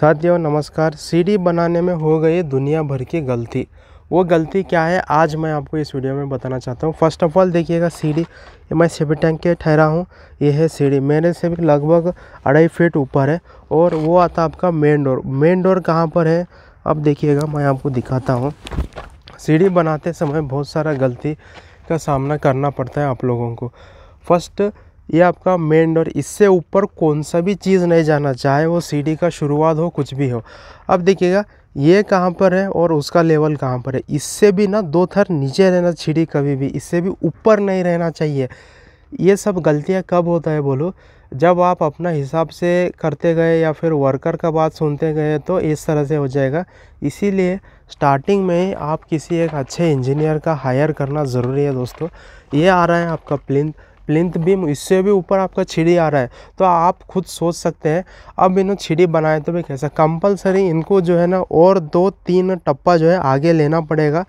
साथियों नमस्कार सीडी बनाने में हो गई दुनिया भर की गलती वो गलती क्या है आज मैं आपको इस वीडियो में बताना चाहता हूँ फर्स्ट ऑफ ऑल देखिएगा सीढ़ी ये मैं सिपी टैंक के ठहरा हूँ ये है सीढ़ी मेरे से भी लगभग अढ़ाई फीट ऊपर है और वो आता आपका मेन डोर मेन डोर कहाँ पर है अब देखिएगा मैं आपको दिखाता हूँ सीढ़ी बनाते समय बहुत सारा गलती का सामना करना पड़ता है आप लोगों को फर्स्ट ये आपका मेन डोर इससे ऊपर कौन सा भी चीज़ नहीं जाना चाहे वो सीढ़ी का शुरुआत हो कुछ भी हो अब देखिएगा ये कहाँ पर है और उसका लेवल कहाँ पर है इससे भी ना दो थर नीचे रहना सीढ़ी कभी भी इससे भी ऊपर नहीं रहना चाहिए ये सब गलतियाँ कब होता है बोलो जब आप अपना हिसाब से करते गए या फिर वर्कर का बात सुनते गए तो इस तरह से हो जाएगा इसीलिए स्टार्टिंग में ही आप किसी एक अच्छे इंजीनियर का हायर करना ज़रूरी है दोस्तों ये आ रहा है आपका प्लिंथ प्लिंथ बीम इससे भी ऊपर आपका छिड़ी आ रहा है तो आप खुद सोच सकते हैं अब इन्होंने छिड़ी बनाए तो भी कैसा कंपलसरी इनको जो है ना और दो तीन टप्पा जो है आगे लेना पड़ेगा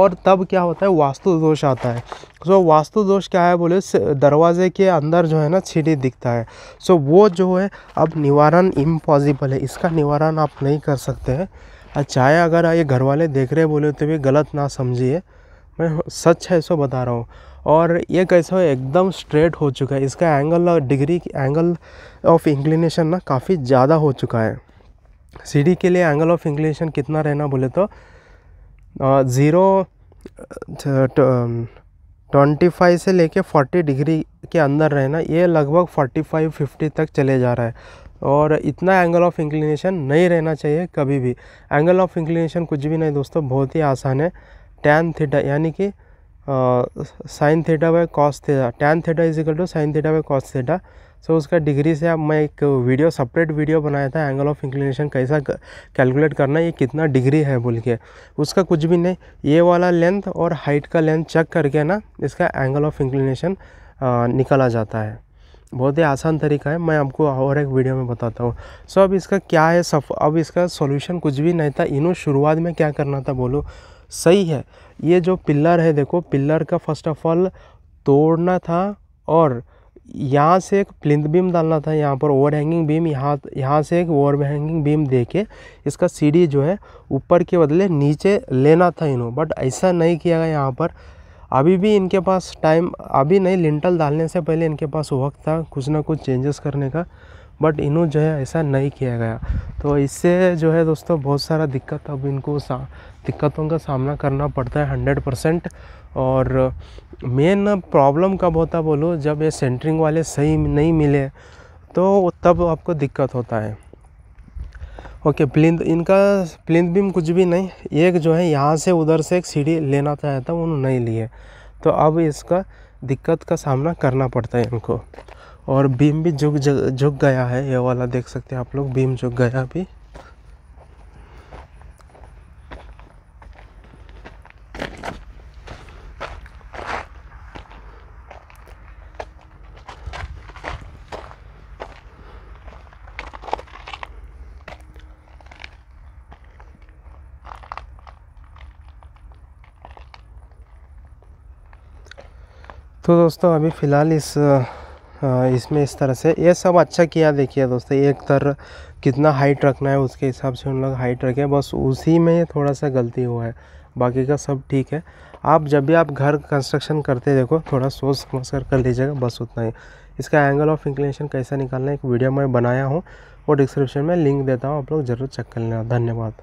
और तब क्या होता है वास्तु दोष आता है सो तो so, वास्तु दोष क्या है बोले दरवाजे के अंदर जो है ना छिड़ी दिखता है सो तो वो जो है अब निवारण इम्पॉसिबल है इसका निवारण आप नहीं कर सकते हैं अच्छा, चाहे अगर ये घर वाले देख रहे बोले तो भी गलत ना समझिए मैं सच है इसको बता रहा हूँ और ये कैसा है एकदम स्ट्रेट हो चुका है इसका एंगल और डिग्री एंगल ऑफ इंक्लिनेशन ना काफ़ी ज़्यादा हो चुका है सीढ़ी के लिए एंगल ऑफ इंक्लिनेशन कितना रहना बोले तो ज़ीरो ट्वेंटी फाइव से लेके फोर्टी डिग्री के अंदर रहना ये लगभग फोर्टी फाइव फिफ्टी तक चले जा रहा है और इतना एंगल ऑफ इंक्लिनेशन नहीं रहना चाहिए कभी भी एंगल ऑफ इंक्लिनेशन कुछ भी नहीं दोस्तों बहुत ही आसान है टैन थीटा यानी कि sine theta by cos theta tan theta is equal to sine theta by cos theta so उसका डिग्री से अब मैं एक वीडियो सेपरेट वीडियो बनाया था एंगल ऑफ इंक्लिनेशन कैसा कैलकुलेट करना है ये कितना डिग्री है बोल के उसका कुछ भी नहीं ये वाला लेंथ और हाइट का लेंथ चेक करके ना इसका एंगल ऑफ इंक्लिनेशन निकाला जाता है बहुत ही आसान तरीका है मैं आपको और एक वीडियो में बताता हूँ सो so, अब इसका क्या है सफ अब इसका सॉल्यूशन कुछ भी नहीं था इन्हों शुरुआत में क्या करना था बोलो सही है ये जो पिल्लर है देखो पिल्लर का फर्स्ट ऑफ ऑल तोड़ना था और यहाँ से एक प्लिंथ बीम डालना था यहाँ पर ओवर हैंगिंग बीम यहाँ यहाँ से एक ओवर हैंगिंग बीम दे के इसका सीढ़ी जो है ऊपर के बदले नीचे लेना था इन्हों बट ऐसा नहीं किया गया यहाँ पर अभी भी इनके पास टाइम अभी नहीं लिंटल डालने से पहले इनके पास वक्त था कुछ ना कुछ चेंजेस करने का बट इन्हों जो है ऐसा नहीं किया गया तो इससे जो है दोस्तों बहुत सारा दिक्कत अब इनको सा दिक्कतों का सामना करना पड़ता है हंड्रेड परसेंट और मेन प्रॉब्लम कब होता बोलो जब ये सेंटरिंग वाले सही नहीं मिले तो तब आपको दिक्कत होता है ओके प्लिंथ इनका प्लिंथ बीम कुछ भी नहीं एक जो है यहाँ से उधर से एक सीढ़ी लेना चाहता था उन्होंने नहीं लिए तो अब इसका दिक्कत का सामना करना पड़ता है इनको और बीम भी झुक झुक गया है ये वाला देख सकते हैं आप लोग बीम झुक गया अभी तो दोस्तों अभी फ़िलहाल इस हाँ, इसमें इस तरह से ये सब अच्छा किया देखिए दोस्तों एक तरह कितना हाइट रखना है उसके हिसाब से उन लोग हाइट रखें बस उसी में थोड़ा सा गलती हुआ है बाकी का सब ठीक है आप जब भी आप घर कंस्ट्रक्शन करते देखो थोड़ा सोच समझ कर कर लीजिएगा बस उतना ही इसका एंगल ऑफ इंक्लिनेशन कैसा निकालना है एक वीडियो मैं बनाया हूँ वो डिस्क्रिप्शन में लिंक देता हूँ आप लोग ज़रूर चेक कर लेना धन्यवाद